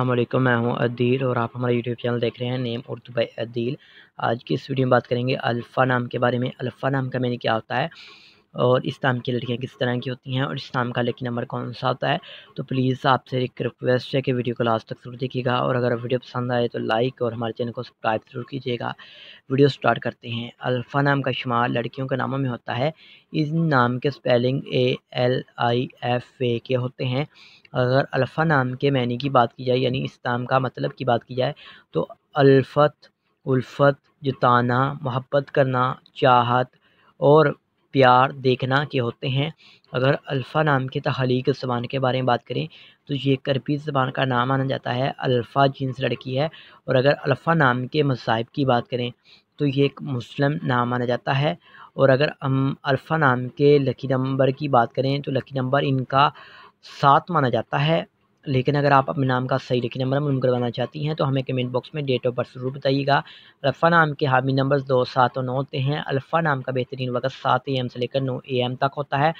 अल्लाम मैं हूँ अदील और आप हमारा यूट्यूब चैनल देख रहे हैं नेम उर्दू बाई अदील आज की इस वीडियो में बात करेंगे अल्फ़ा नाम के बारे में अल्फ़ा नाम का मैंने क्या होता है और इस्लाम की लड़कियाँ किस तरह की होती हैं और इस नाम का लकी नंबर कौन सा होता है तो प्लीज़ आपसे एक रिक्वेस्ट है कि वीडियो को लास्ट तक जरूर देखिएगा और अगर वीडियो पसंद आए तो लाइक और हमारे चैनल को सब्सक्राइब जरूर कीजिएगा वीडियो स्टार्ट करते हैं अल्फ़ा नाम का शुमार लड़कियों के नामों में होता है इस नाम के spelling A L I F A के होते हैं अगर अल्फ़ा नाम के मैनी की बात की जाए यानी इस नाम का मतलब की बात की जाए तो अल्फ़त उल्फ़त जताना मोहब्बत करना चाहत और प्यार देखना के होते हैं अगर अल्फ़ा नाम के तहलीक ज़बान के बारे में बात करें तो ये करपी ज़बान का नाम माना जाता है अल्फ़ा जींस लड़की है और अगर अल्फ़ा नाम के मसाहब की बात करें तो ये एक मुस्लिम नाम माना जाता है और अगर हम अल्फ़ा नाम के लकी नंबर की बात करें तो लकी नंबर इनका सात माना जाता है लेकिन अगर आप अपने नाम का सही लिखी नंबर मलूम करवाना चाहती हैं तो हमें कमेंट बॉक्स में डेट ऑफ बर्थ ज़रूर बताइएगा अल्फ़ा नाम के हामी नंबर्स दो सात और नौ होते हैं अल्फ़ा नाम का बेहतरीन वक्त सात ए एम से लेकर नौ ए एम तक होता है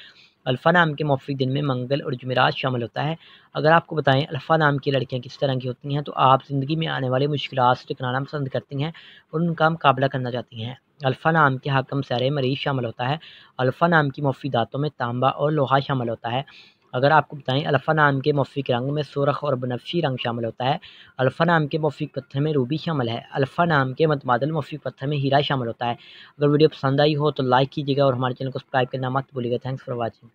अल्फ़ा नाम के मौफी दिन में मंगल और जुमेरात शामिल होता है अगर आपको बताएं अल्फ़ा नाम की लड़कियां किस तरह की होती हैं तो आप ज़िंदगी में आने वाली मुश्किल से टकराना पसंद करती हैं और उनका मुकाबला करना चाहती हैं अल्फ़ा नाम के हाकम सारे मरीज शामिल होता है अल्फ़ा नाम की मौफी दातों में तांबा और लोहा शामिल होता है अगर आपको बताएं अल्फ़ा नाम के मौफिक रंग में सुरख और बनफी रंग शामिल होता है अल्फ़ा नाम के मौफिक पत्थर में रूबी शामिल है अल्फ़ा नाम के मतबादल मौफिक पत्थर में हीरा शामिल होता है अगर वीडियो पसंद आई हो तो लाइक कीजिएगा और हमारे चैनल को सब्सक्राइब करना मत भूलिएगा थैंक्स फॉर वॉचिंग